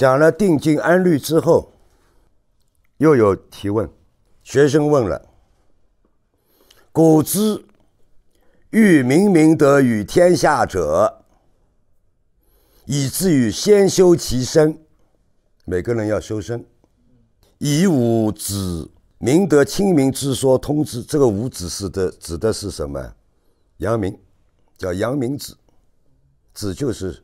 讲了定静安虑之后，又有提问，学生问了：“古之欲明明德于天下者，以至于先修其身。每个人要修身，以吾子明德亲民之说通知。这个吾子是的，指的是什么？阳明，叫阳明子，子就是。”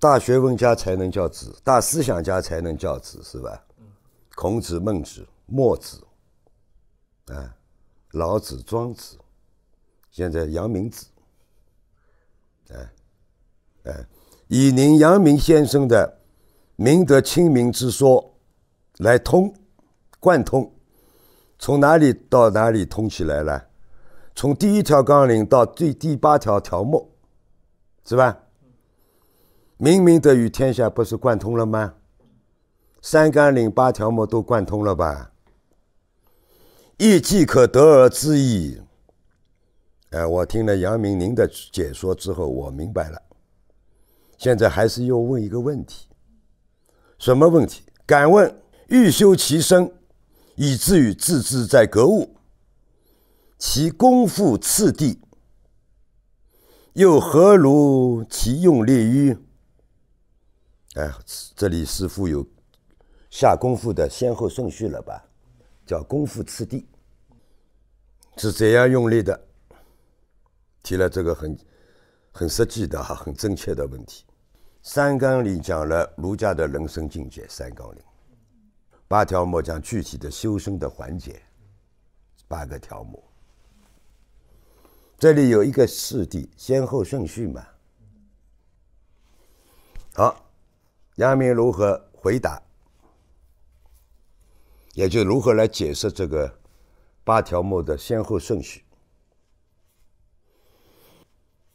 大学问家才能教子，大思想家才能教子，是吧？孔子、孟子、墨子，啊，老子、庄子，现在阳明子，哎，哎，以您阳明先生的明德亲民之说来通贯通，从哪里到哪里通起来了？从第一条纲领到最第八条条目，是吧？明明德与天下不是贯通了吗？三纲领八条目都贯通了吧？一即可得而知矣。哎，我听了杨明您的解说之后，我明白了。现在还是又问一个问题，什么问题？敢问欲修其身，以至于自知在格物，其功夫次第，又何如其用力于？哎，这里似乎有下功夫的先后顺序了吧？叫功夫次第，是怎样用力的？提了这个很很实际的哈，很正确的问题。三纲里讲了儒家的人生境界，三纲里八条目讲具体的修身的环节，八个条目。这里有一个次第，先后顺序嘛？好。阳明如何回答？也就如何来解释这个八条目的先后顺序。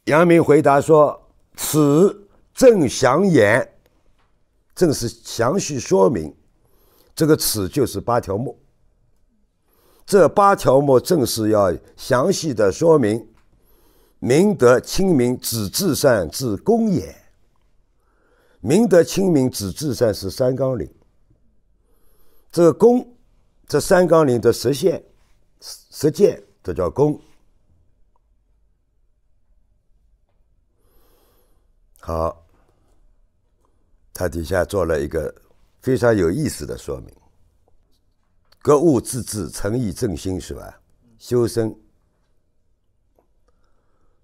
阳明回答说：“此正详言，正是详细说明。这个‘此’就是八条目，这八条目正是要详细的说明明德亲民，止至善至公也。”明德清明止至善是三纲领。这个功，这三纲领的实现、实践，这叫功。好，他底下做了一个非常有意思的说明：格物致知，诚意正心，是吧？修身。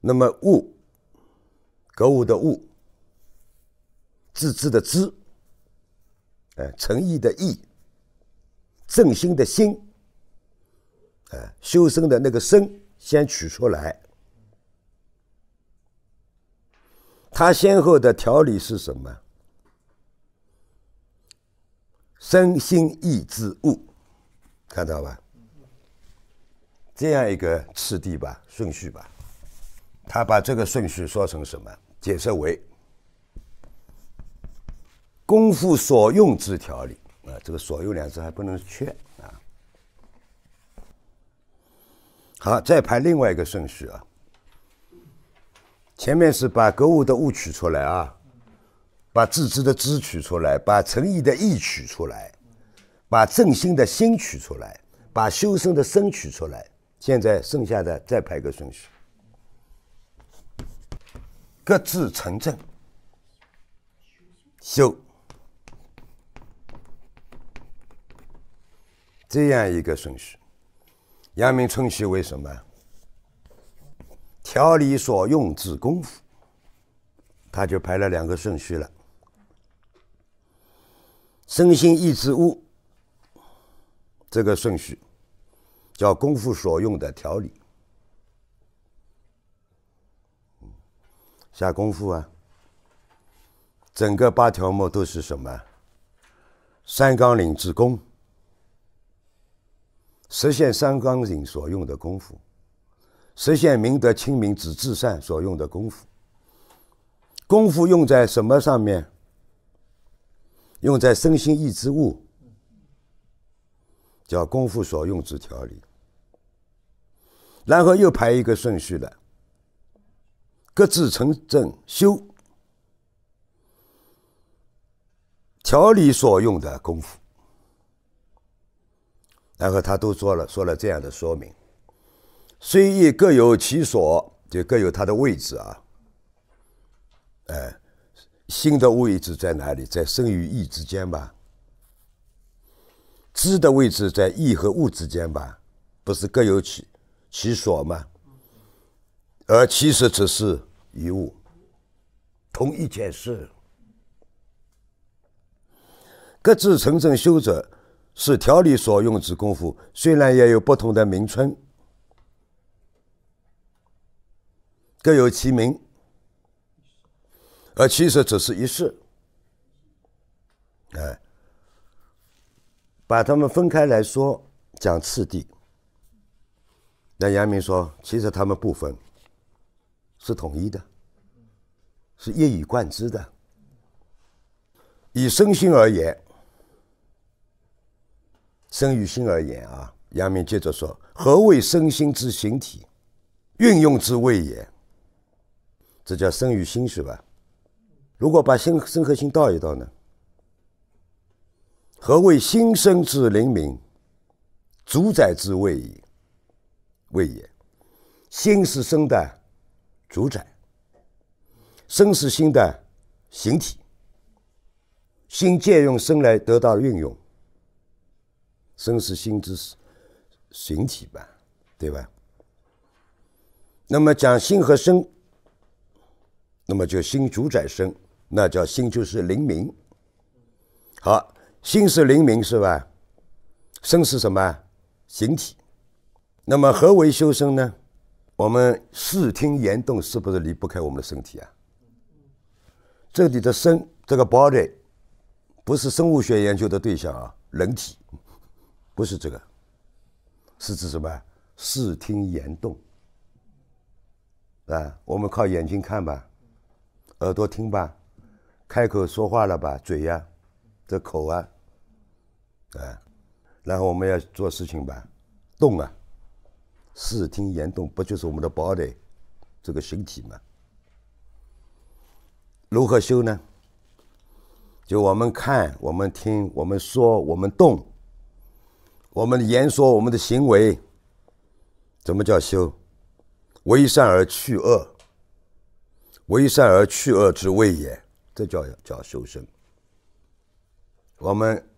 那么物，格物的物。自知的“知，哎，诚意的“意”，正心的“心”，哎，修身的那个“身”，先取出来。他先后的调理是什么？身心意之物，看到吧？这样一个次第吧，顺序吧。他把这个顺序说成什么？解释为。功夫所用之调理啊，这个“所用”两字还不能缺啊。好，再排另外一个顺序啊。前面是把格物的“物”取出来啊，把自知的“知”取出来，把诚意的“意”取出来，把正心的“心”取出来，把修身的“身”取出来。现在剩下的再排个顺序，各自成正修。这样一个顺序，阳明春序为什么调理所用之功夫，他就排了两个顺序了。身心意志物这个顺序叫功夫所用的调理，下功夫啊。整个八条目都是什么？三纲领之功。实现三纲领所用的功夫，实现明德清明止至善所用的功夫。功夫用在什么上面？用在身心意志物，叫功夫所用之调理。然后又排一个顺序了，各自成正修调理所用的功夫。然后他都做了，说了这样的说明：，虽亦各有其所，就各有它的位置啊。哎，心的位置在哪里？在生与意之间吧。知的位置在意和物之间吧？不是各有其其所吗？而其实只是一物，同一件事，各自成正修者。是调理所用之功夫，虽然也有不同的名称，各有其名，而其实只是一事。哎，把他们分开来说，讲次第。但杨明说，其实他们不分，是统一的，是一以贯之的，以身心而言。生于心而言啊，阳明接着说：“何谓身心之形体，运用之谓也。这叫身与心是吧？如果把心身和心倒一倒呢？何谓心身之灵敏？主宰之谓也。谓也，心是身的主宰，身是心的形体，心借用身来得到运用。”身是心之形体吧，对吧？那么讲心和身，那么就心主宰身，那叫心就是灵明。好，心是灵明是吧？身是什么？形体。那么何为修身呢？我们视听言动是不是离不开我们的身体啊？这里的身，这个 body，不是生物学研究的对象啊，人体。不是这个，是指什么？视听言动啊！我们靠眼睛看吧，耳朵听吧，开口说话了吧，嘴呀，这口啊，啊，然后我们要做事情吧，动啊！视听言动不就是我们的 body 这个形体吗？如何修呢？就我们看，我们听，我们说，我们动。我们的言说，我们的行为，怎么叫修？为善而去恶，为善而去恶之谓也。这叫叫修身。我们，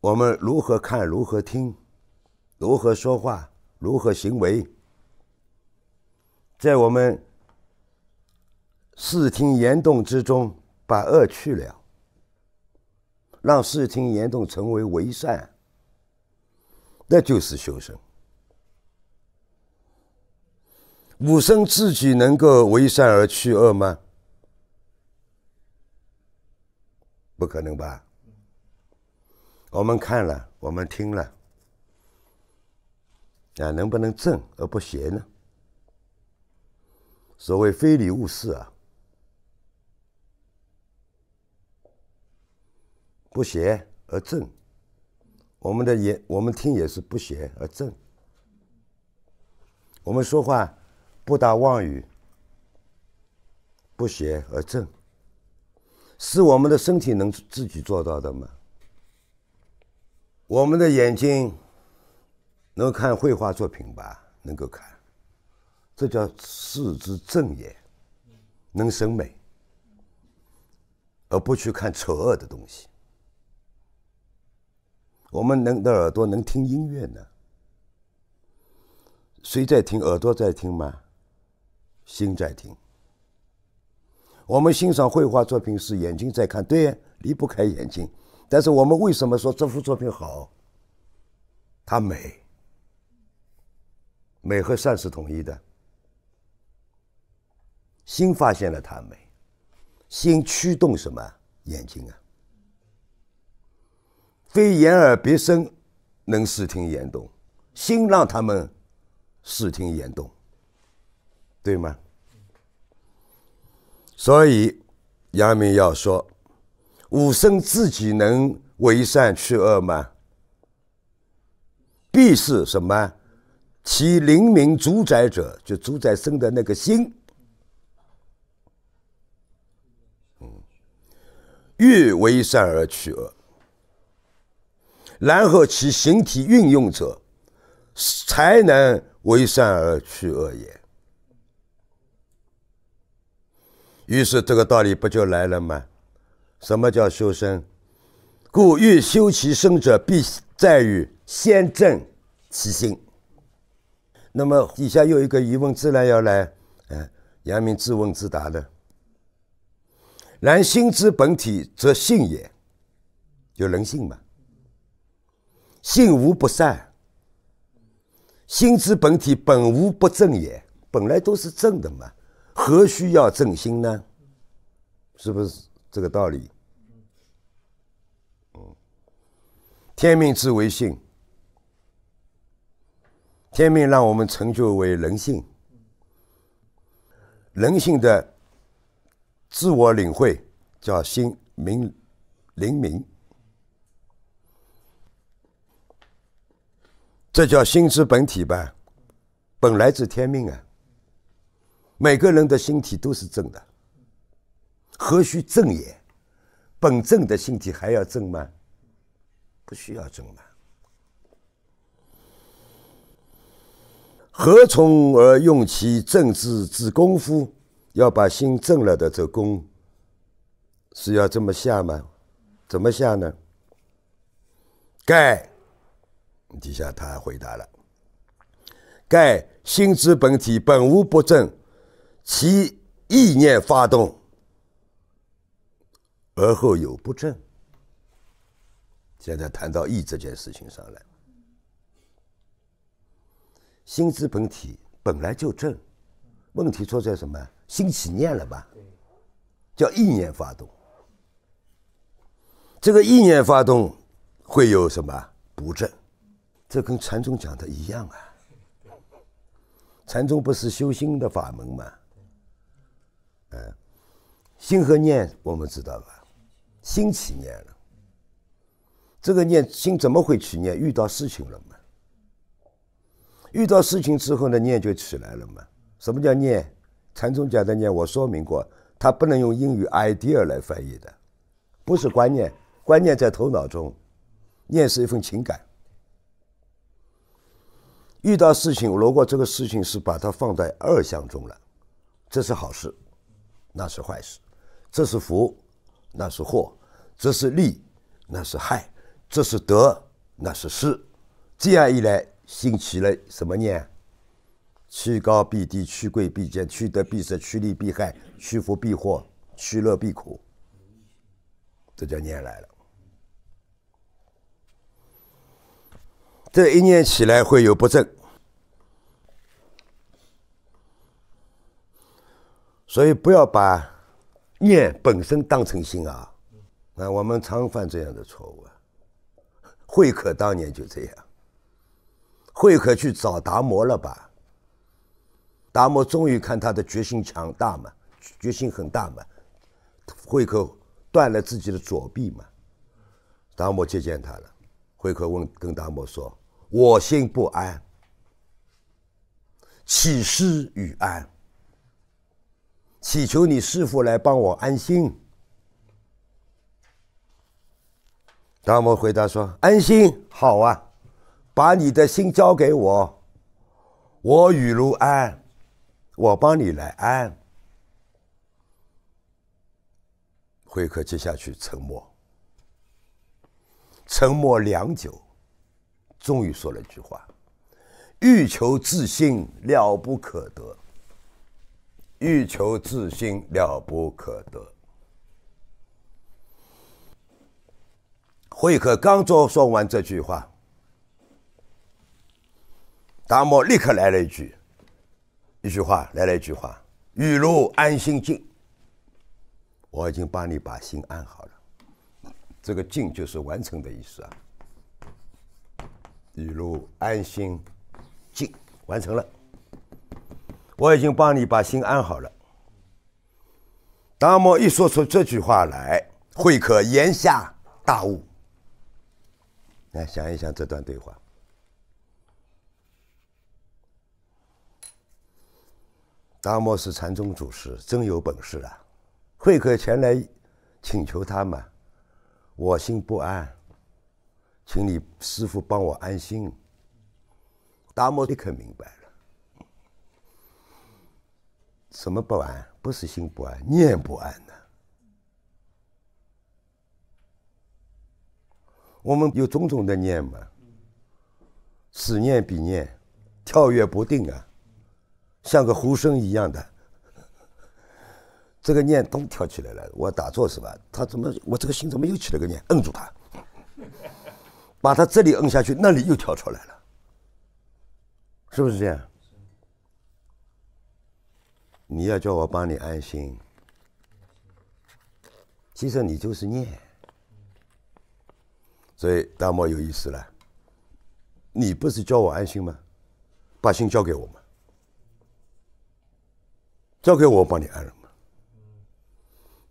我们如何看，如何听，如何说话，如何行为，在我们视听言动之中，把恶去了。让视听言动成为为善，那就是修身。武僧自己能够为善而去恶吗？不可能吧？我们看了，我们听了，啊，能不能正而不邪呢？所谓非礼勿视啊。不邪而正，我们的眼，我们听也是不邪而正，我们说话不打妄语，不邪而正，是我们的身体能自己做到的吗？我们的眼睛能看绘画作品吧？能够看，这叫视之正也，能审美，而不去看丑恶的东西。我们能的耳朵能听音乐呢？谁在听？耳朵在听吗？心在听。我们欣赏绘画作品是眼睛在看，对，离不开眼睛。但是我们为什么说这幅作品好？它美，美和善是统一的。心发现了它美，心驱动什么？眼睛啊。非言而别生，能视听言动，心让他们视听言动，对吗？所以阳明要说：武身自己能为善去恶吗？必是什么？其灵明主宰者，就主宰生的那个心，欲为善而取恶。然后其形体运用者，才能为善而去恶也。于是这个道理不就来了吗？什么叫修身？故欲修其身者，必在于先正其心。那么底下又一个疑问，自然要来，哎，阳明自问自答的。然心之本体则性也，就人性嘛。性无不善，心之本体本无不正也，本来都是正的嘛，何需要正心呢？是不是这个道理？嗯，天命之为性，天命让我们成就为人性，人性的自我领会叫心明灵明。这叫心之本体吧，本来自天命啊。每个人的心体都是正的，何须正也？本正的心体还要正吗？不需要正吗？何从而用其正治之功夫？要把心正了的这功，是要这么下吗？怎么下呢？盖。底下他回答了：“盖心之本体本无不正，其意念发动，而后有不正。”现在谈到意这件事情上来，心之本体本来就正，问题出在什么？心起念了吧？叫意念发动，这个意念发动会有什么不正？这跟禅宗讲的一样啊！禅宗不是修心的法门吗？嗯，心和念，我们知道吧？心起念了，这个念心怎么会起念？遇到事情了吗？遇到事情之后呢，念就起来了嘛。什么叫念？禅宗讲的念，我说明过，它不能用英语 idea 来翻译的，不是观念，观念在头脑中，念是一份情感。遇到事情，如果这个事情是把它放在二项中了，这是好事，那是坏事；这是福，那是祸；这是利，那是害；这是得，那是失。这样一来，兴起了什么念？趋高避低，趋贵避贱，趋得避失，趋利避害，趋福避祸，趋乐避苦。这叫念来了。这一念起来会有不正，所以不要把念本身当成心啊！啊，我们常犯这样的错误啊。慧可当年就这样，慧可去找达摩了吧？达摩终于看他的决心强大嘛，决心很大嘛，慧可断了自己的左臂嘛，达摩接见他了，慧可问，跟达摩说。我心不安，祈师与安，祈求你师傅来帮我安心。达摩回答说：“安心好啊，把你的心交给我，我与如安，我帮你来安。”会客接下去沉默，沉默良久。终于说了一句话：“欲求自心了不可得，欲求自心了不可得。”慧可刚说说完这句话，达摩立刻来了一句：“一句话，来了一句话，雨露安心静。我已经帮你把心安好了，这个‘静’就是完成的意思啊。”雨露安心静完成了，我已经帮你把心安好了。达摩一说出这句话来，慧可言下大悟。来想一想这段对话，达摩是禅宗祖师，真有本事啊！慧可前来请求他嘛，我心不安。请你师傅帮我安心。达摩立刻明白了，什么不安？不是心不安，念不安呢？我们有种种的念嘛，此念彼念，跳跃不定啊，像个呼声一样的。这个念都跳起来了，我打坐是吧？他怎么？我这个心怎么又起了个念？摁住他。把它这里摁下去，那里又跳出来了，是不是这样？你要叫我帮你安心，其实你就是念，所以大漠有意思了。你不是叫我安心吗？把心交给我吗？交给我帮你安了吗？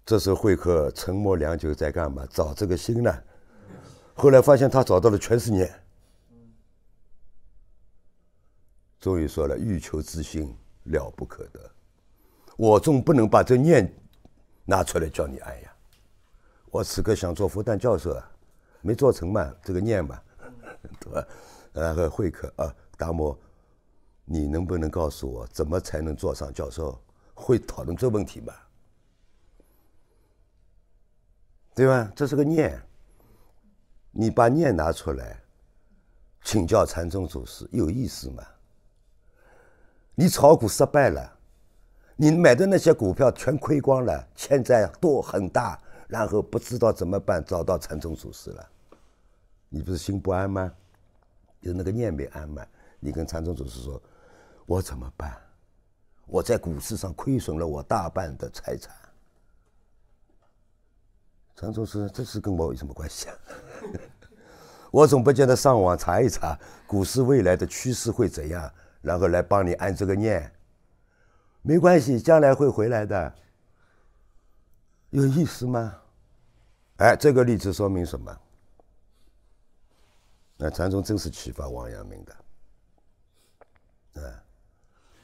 这时慧会客沉默良久，在干嘛？找这个心呢？后来发现他找到了全是念，终于说了欲求之心了不可得，我总不能把这念拿出来叫你爱呀。我此刻想做复旦教授啊，没做成嘛这个念嘛，对吧？然后会客啊，达摩，你能不能告诉我怎么才能做上教授？会讨论这问题吧。对吧？这是个念。你把念拿出来请教禅宗祖师有意思吗？你炒股失败了，你买的那些股票全亏光了，欠债多很大，然后不知道怎么办，找到禅宗祖师了，你不是心不安吗？就那个念没安满，你跟禅宗祖师说：“我怎么办？我在股市上亏损了我大半的财产。”禅宗师，这是跟我有什么关系啊？我总不见得上网查一查股市未来的趋势会怎样，然后来帮你按这个念。没关系，将来会回来的。有意思吗？哎，这个例子说明什么？啊，禅宗真是启发王阳明的。啊，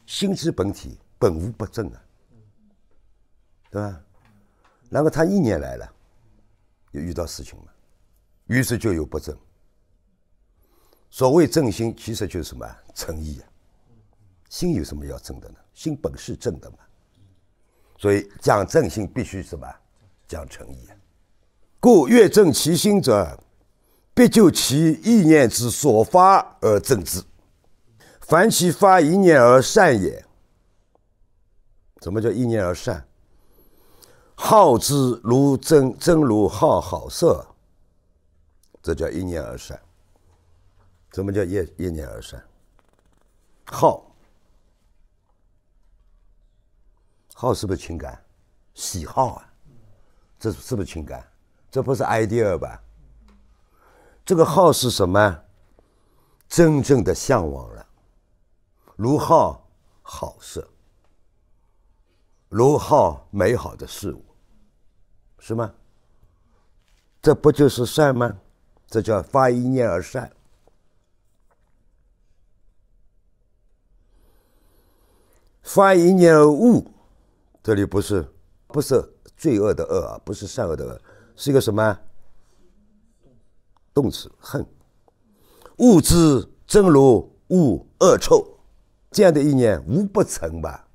心之本体本无不正啊，对吧？然后他意念来了，又遇到事情了。于是就有不正。所谓正心，其实就是什么诚意啊！心有什么要正的呢？心本是正的嘛。所以讲正心，必须什么？讲诚意啊。故越正其心者，必就其意念之所发而正之。凡其发一念而善也，什么叫一念而善？好之如真，真如好好色。这叫一念而善。什么叫一一念而善？好，好是不是情感？喜好啊，这是不是情感？这不是 idea 吧？这个好是什么？真正的向往了。如好，好色；如好，美好的事物，是吗？这不就是善吗？这叫发一念而善，发一念而恶。这里不是，不是罪恶的恶啊，不是善恶的恶，是一个什么动词恨。悟之，正如悟恶臭，这样的一念无不成吧？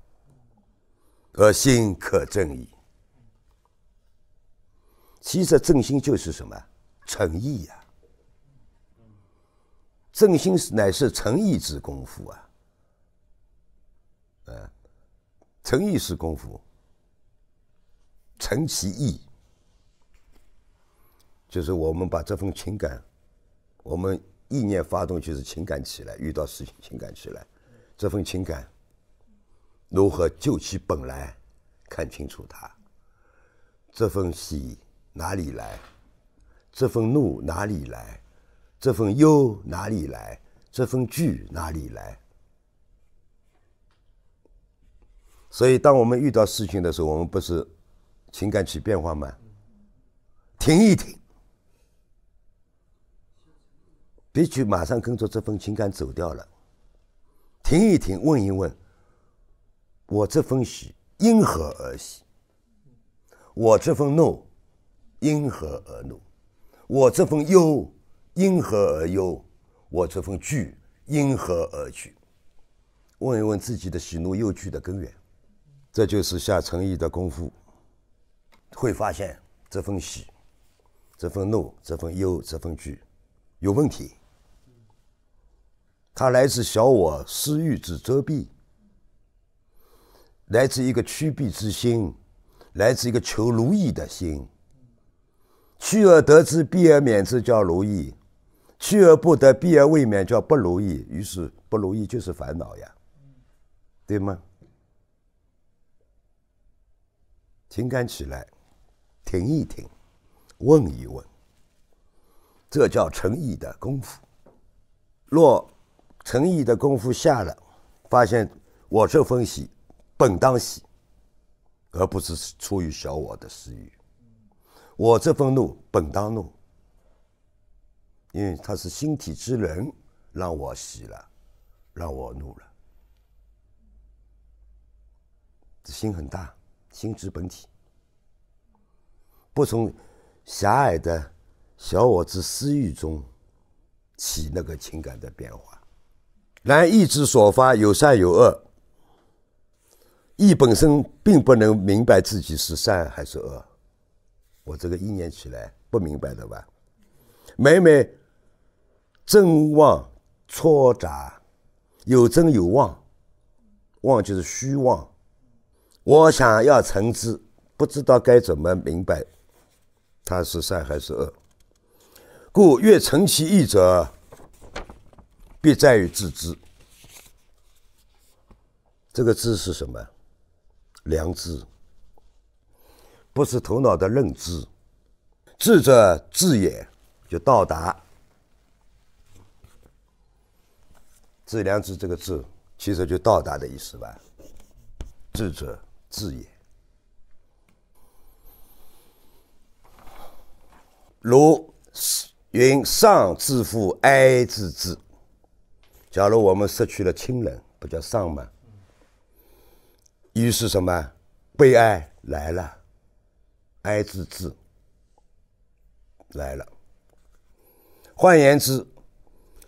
而心可正矣。其实正心就是什么诚意呀？正心乃是诚意之功夫啊，啊，诚意是功夫，诚其意，就是我们把这份情感，我们意念发动就是情感起来，遇到事情情感起来，这份情感如何就其本来，看清楚它，这份喜哪里来，这份怒哪里来？这份忧哪里来？这份惧哪里来？所以，当我们遇到事情的时候，我们不是情感起变化吗？停一停，别去马上跟着这份情感走掉了。停一停，问一问：我这份喜因何而喜？我这份怒因何而怒？我这份忧。因何而忧？我这份惧，因何而惧？问一问自己的喜怒忧惧的根源，这就是下诚意的功夫。会发现这份喜、这份怒、这份忧、这份惧有问题。它来自小我私欲之遮蔽，来自一个趋避之心，来自一个求如意的心。去而得之，避而免之，叫如意。去而不得，避而未免，叫不如意。于是不如意就是烦恼呀，对吗？情感起来，停一停，问一问，这叫诚意的功夫。若诚意的功夫下了，发现我这份喜本当喜，而不是出于小我的私欲；我这份怒本当怒。因为他是心体之人，让我喜了，让我怒了。心很大，心之本体，不从狭隘的小我之私欲中起那个情感的变化。然意志所发有善有恶，意本身并不能明白自己是善还是恶。我这个意念起来不明白的吧？每每。争妄错杂，有真有妄，妄就是虚妄。我想要成之，不知道该怎么明白它是善还是恶。故越成其义者，必在于自知。这个“知”是什么？良知，不是头脑的认知。智者智也，就到达。“致良知”这个“致”，其实就到达的意思吧。“智者，智也。如云：“上自负哀之至。”假如我们失去了亲人，不叫丧吗？于是什么，悲哀来了，哀之至来了。换言之，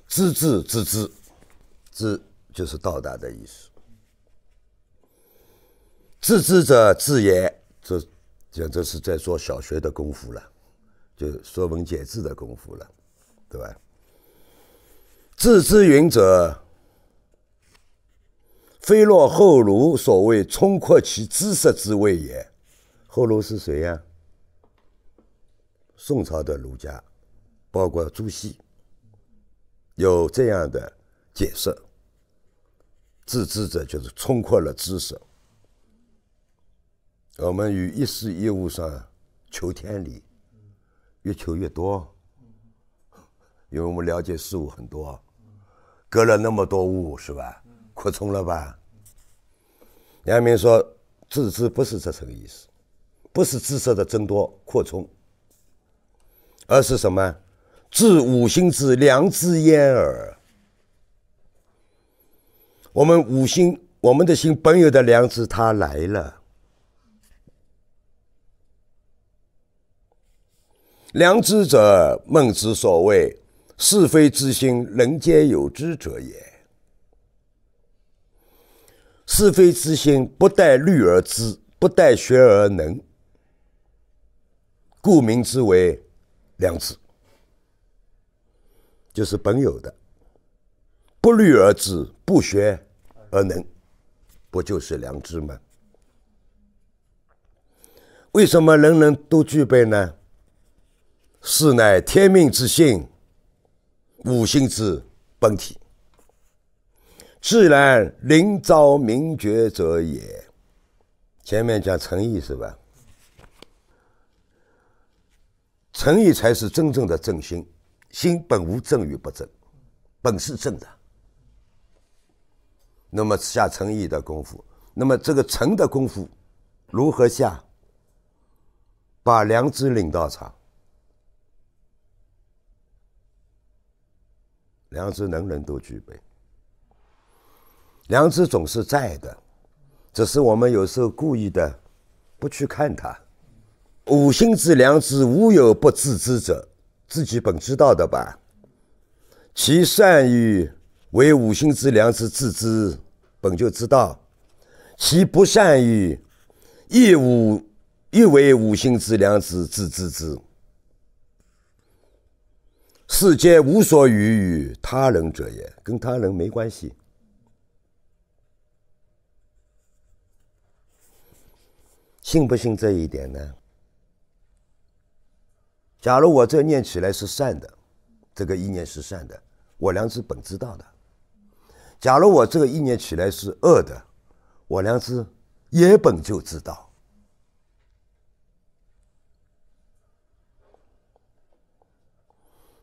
知至知之。知就是到达的意思。知之者智也，这简直是在做小学的功夫了，就是《说文解字》的功夫了，对吧？知之云者，非若后儒所谓冲扩其知识之谓也。后儒是谁呀？宋朝的儒家，包括朱熹，有这样的。解释，自知者就是冲破了知识。我们于一事一物上求天理，越求越多，因为我们了解事物很多，隔了那么多物是吧？扩充了吧？阳明说，自知不是这层意思，不是知识的增多扩充，而是什么？自五行之良知焉耳。我们五心，我们的心本有的良知，它来了。良知者，孟子所谓“是非之心，人皆有之者也”。是非之心，不待虑而知，不待学而能，故名之为良知，就是本有的。不虑而知，不学而能，不就是良知吗？为什么人人都具备呢？是乃天命之性，吾心之本体，自然临朝明觉者也。前面讲诚意是吧？诚意才是真正的正心，心本无正与不正，本是正的。那么下诚意的功夫，那么这个诚的功夫，如何下？把良知领到场，良知人人都具备，良知总是在的，只是我们有时候故意的不去看它。五心之良知，无有不自知者，自己本知道的吧？其善欲为五心之良知自知。本就知道，其不善于亦无亦为吾心之良知自知之，世间无所与与他人者也，跟他人没关系。信不信这一点呢？假如我这念起来是善的，这个意念是善的，我良知本知道的。假如我这个意念起来是恶的，我良知也本就知道，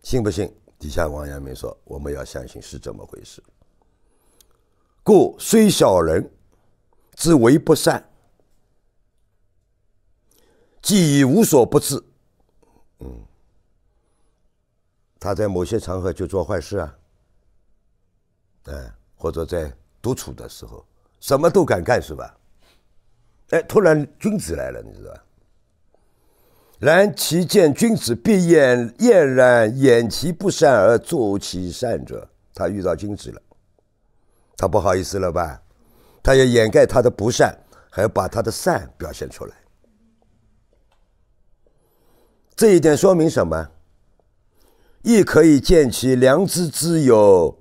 信不信？底下王阳明说：“我们要相信是这么回事。”故虽小人之为不善，既已无所不至，嗯，他在某些场合就做坏事啊，哎。或者在独处的时候，什么都敢干是吧？哎，突然君子来了，你知道吧？然其见君子，必厌厌然；掩其不善而作其善者，他遇到君子了，他不好意思了吧？他要掩盖他的不善，还要把他的善表现出来。这一点说明什么？亦可以见其良知之有。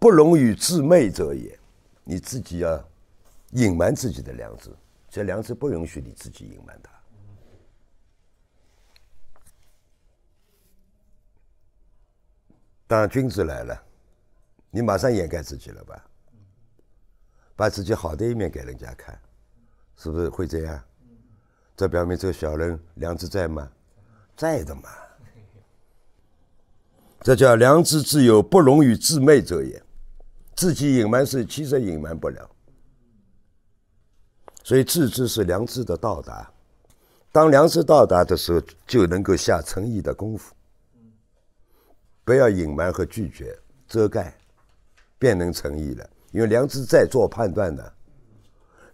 不容于自昧者也，你自己要隐瞒自己的良知，这良知不允许你自己隐瞒它。当君子来了，你马上掩盖自己了吧，把自己好的一面给人家看，是不是会这样？这表明这个小人良知在吗？在的嘛。这叫良知自有，不容于自昧者也。自己隐瞒是，其实隐瞒不了。所以，自知是良知的到达。当良知到达的时候，就能够下诚意的功夫。不要隐瞒和拒绝、遮盖，便能诚意了。因为良知在做判断的，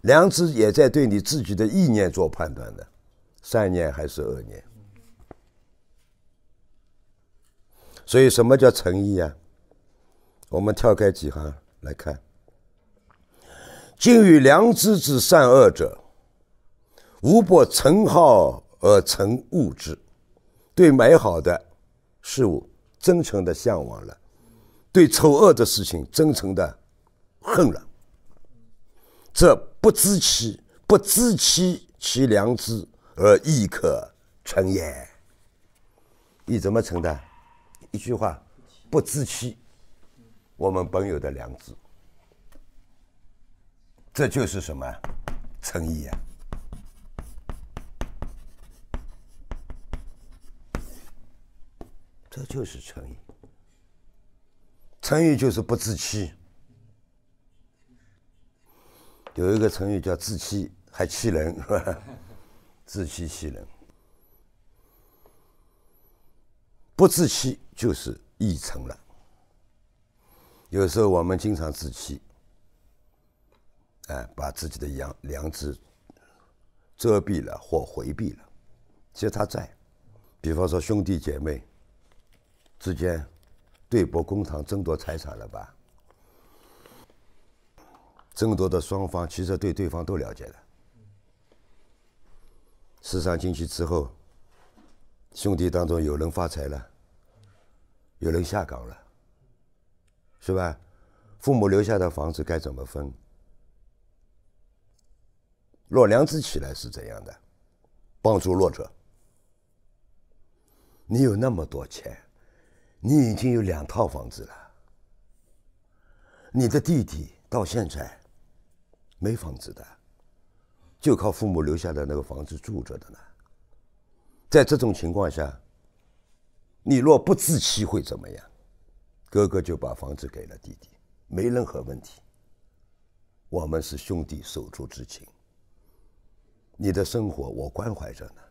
良知也在对你自己的意念做判断的，善念还是恶念。所以，什么叫诚意啊？我们跳开几行来看，今于良知之善恶者，无不成好而成恶之；对美好的事物真诚的向往了，对丑恶的事情真诚的恨了，则不知其不知其其良知而亦可成也。你怎么成的？一句话，不知其。我们本有的良知，这就是什么？诚意啊！这就是诚意。诚意就是不自欺。有一个成语叫“自欺”，还欺人是吧？自欺欺人。不自欺就是义成了。有时候我们经常自欺，哎，把自己的良良知遮蔽了或回避了，其实他在。比方说兄弟姐妹之间对簿公堂争夺财产了吧？争夺的双方其实对对方都了解的。市场经济之后，兄弟当中有人发财了，有人下岗了。是吧？父母留下的房子该怎么分？若良知起来是怎样的？帮助弱者。你有那么多钱，你已经有两套房子了。你的弟弟到现在没房子的，就靠父母留下的那个房子住着的呢。在这种情况下，你若不自欺，会怎么样？哥哥就把房子给了弟弟，没任何问题。我们是兄弟手足之情，你的生活我关怀着呢，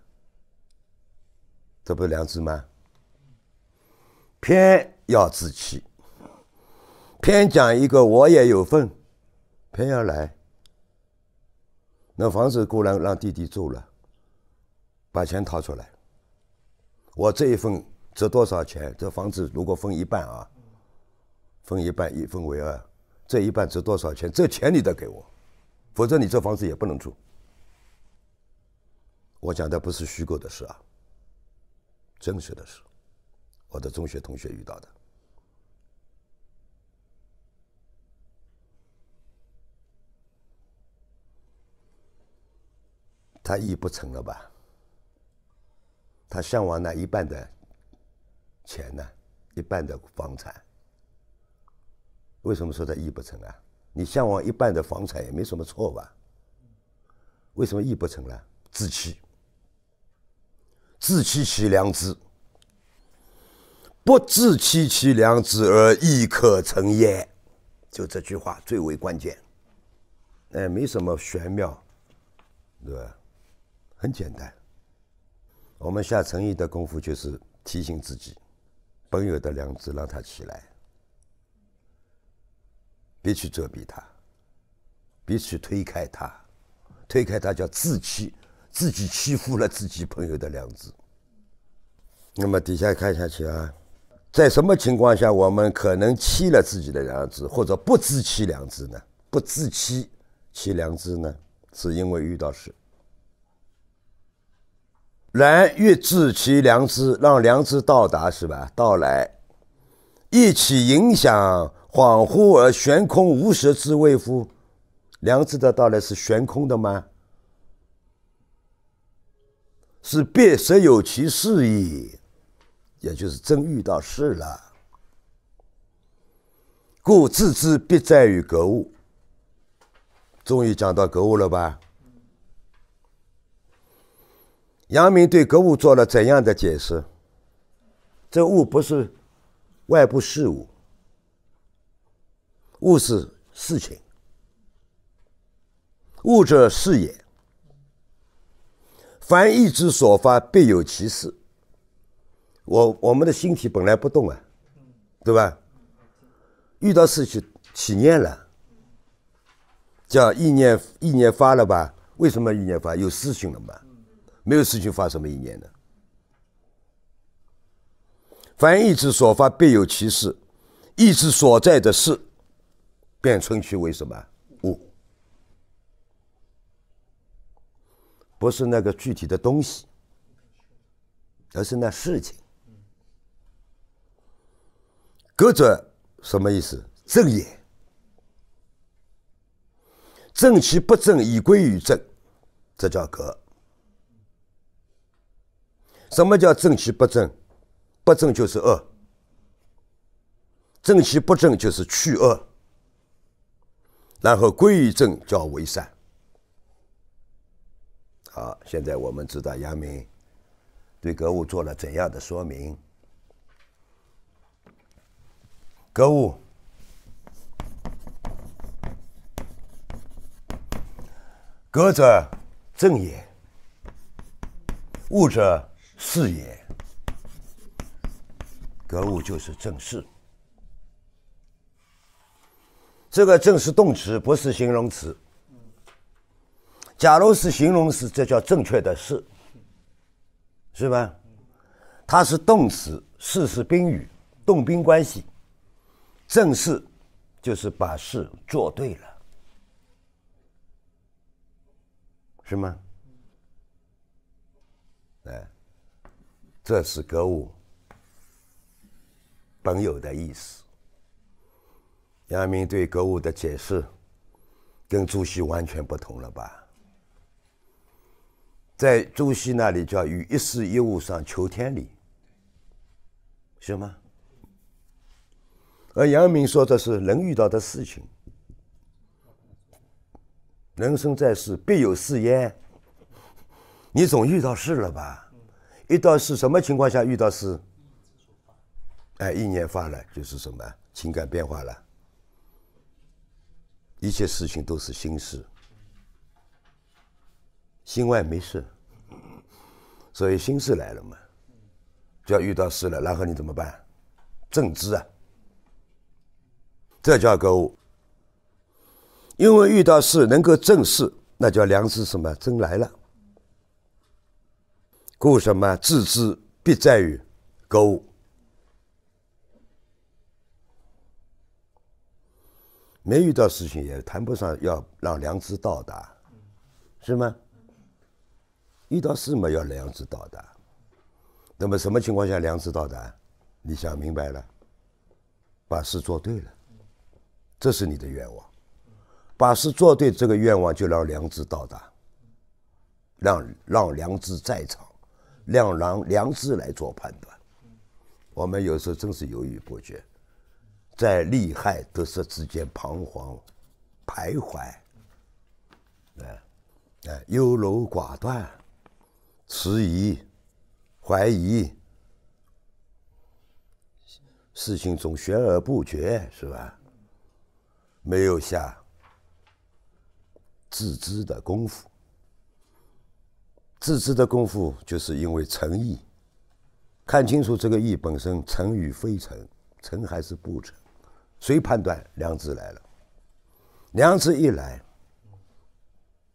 这不是良知吗？偏要自欺，偏讲一个我也有份，偏要来。那房子固然让弟弟住了，把钱掏出来，我这一份值多少钱？这房子如果分一半啊？分一半，一分为二，这一半值多少钱？这钱你得给我，否则你这房子也不能住。我讲的不是虚构的事啊，真实的事，我的中学同学遇到的。他亦不成了吧？他向往那一半的钱呢，一半的房产。为什么说他义不成啊？你向往一半的房产也没什么错吧？为什么义不成了？自欺，自欺其良知，不自欺其良知而亦可成焉。就这句话最为关键，哎，没什么玄妙，对吧？很简单，我们下诚意的功夫就是提醒自己，本有的良知让它起来。别去遮蔽他，别去推开他，推开他叫自欺，自己欺负了自己朋友的良知。那么底下看下去啊，在什么情况下我们可能欺了自己的良知，或者不知欺良知呢？不知欺其良知呢，是因为遇到事。然欲知其良知，让良知到达是吧？到来，一起影响。恍惚而悬空无实之谓乎？良知的到来是悬空的吗？是必实有其事矣，也就是真遇到事了。故自知必在于格物。终于讲到格物了吧？阳明对格物做了怎样的解释？这物不是外部事物。物是事情，物者事也。凡意之所发，必有其事。我我们的心体本来不动啊，对吧？遇到事情起念了，叫意念，意念发了吧？为什么意念发？有事情了嘛？没有事情发什么意念呢？凡意之所发，必有其事，意之所在的事。变春去为什么物？不是那个具体的东西，而是那事情。格者什么意思？正也。正其不正，以归于正，这叫格。什么叫正其不正？不正就是恶，正其不正就是去恶。然后归于正，叫为善。好，现在我们知道阳明对格物做了怎样的说明。格物，格者正也，物者事也，格物就是正事。这个正是动词，不是形容词。假如是形容词，这叫正确的“是”，是吧？它是动词，“事”是宾语，动宾关系。正是，就是把事做对了，是吗？哎，这是格物本有的意思。阳明对格物的解释，跟朱熹完全不同了吧？在朱熹那里叫于一事一物上求天理，行吗？而阳明说的是人遇到的事情，人生在世必有事焉，你总遇到事了吧？遇到事什么情况下遇到事？哎，一年发了就是什么情感变化了。一切事情都是心事，心外没事，所以心事来了嘛，就要遇到事了，然后你怎么办？正知啊，这叫格物。因为遇到事能够正视，那叫良知什么真来了，故什么自知必在于格物。没遇到事情也谈不上要让良知到达，是吗？遇到事嘛要良知到达，那么什么情况下良知到达？你想明白了，把事做对了，这是你的愿望。把事做对，这个愿望就让良知到达，让让良知在场，让让良知来做判断。我们有时候真是犹豫不决。在利害得失之间彷徨徘徊，哎哎，优柔寡断、迟疑、怀疑，事情总悬而不决，是吧？没有下自知的功夫，自知的功夫就是因为诚意，看清楚这个意本身诚与非诚，诚还是不诚。谁判断良知来了？良知一来，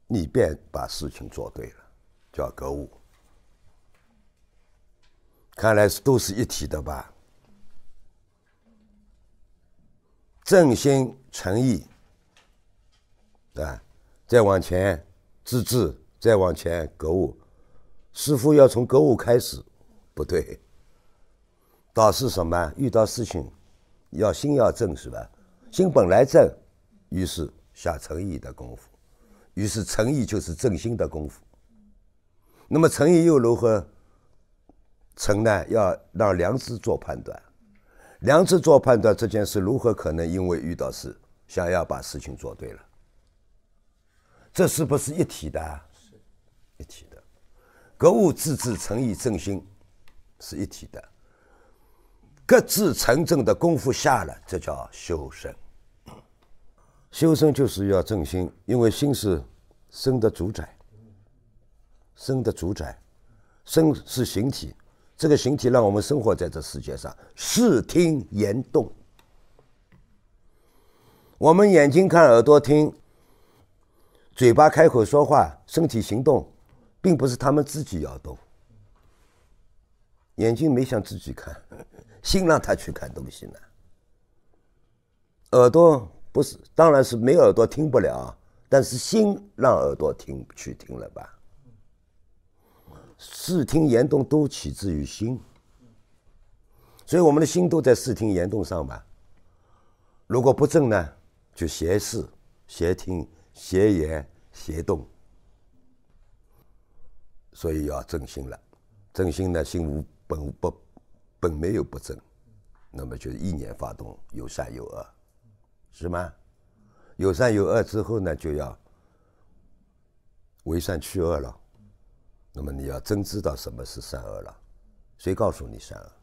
你便把事情做对了，叫格物。看来是都是一体的吧？正心诚意，对吧？再往前致治，再往前格物，似乎要从格物开始，不对。导致什么？遇到事情。要心要正是吧？心本来正，于是下诚意的功夫，于是诚意就是正心的功夫。那么诚意又如何诚呢？要让良知做判断，良知做判断这件事如何可能？因为遇到事，想要把事情做对了，这是不是一体的？是一体的，格物致知、诚意正心是一体的。各自成正的功夫下了，这叫修身。修身就是要正心，因为心是身的主宰，身的主宰，身是形体，这个形体让我们生活在这世界上，视听言动。我们眼睛看，耳朵听，嘴巴开口说话，身体行动，并不是他们自己要动，眼睛没向自己看。心让他去看东西呢，耳朵不是，当然是没耳朵听不了，但是心让耳朵听去听了吧，视听言动都起自于心，所以我们的心都在视听言动上吧。如果不正呢，就邪视、邪听、邪言、邪动，所以要正心了。正心呢，心无本不。本没有不正，那么就一年发动有善有恶，是吗？有善有恶之后呢，就要为善去恶了。那么你要真知道什么是善恶了，谁告诉你善恶？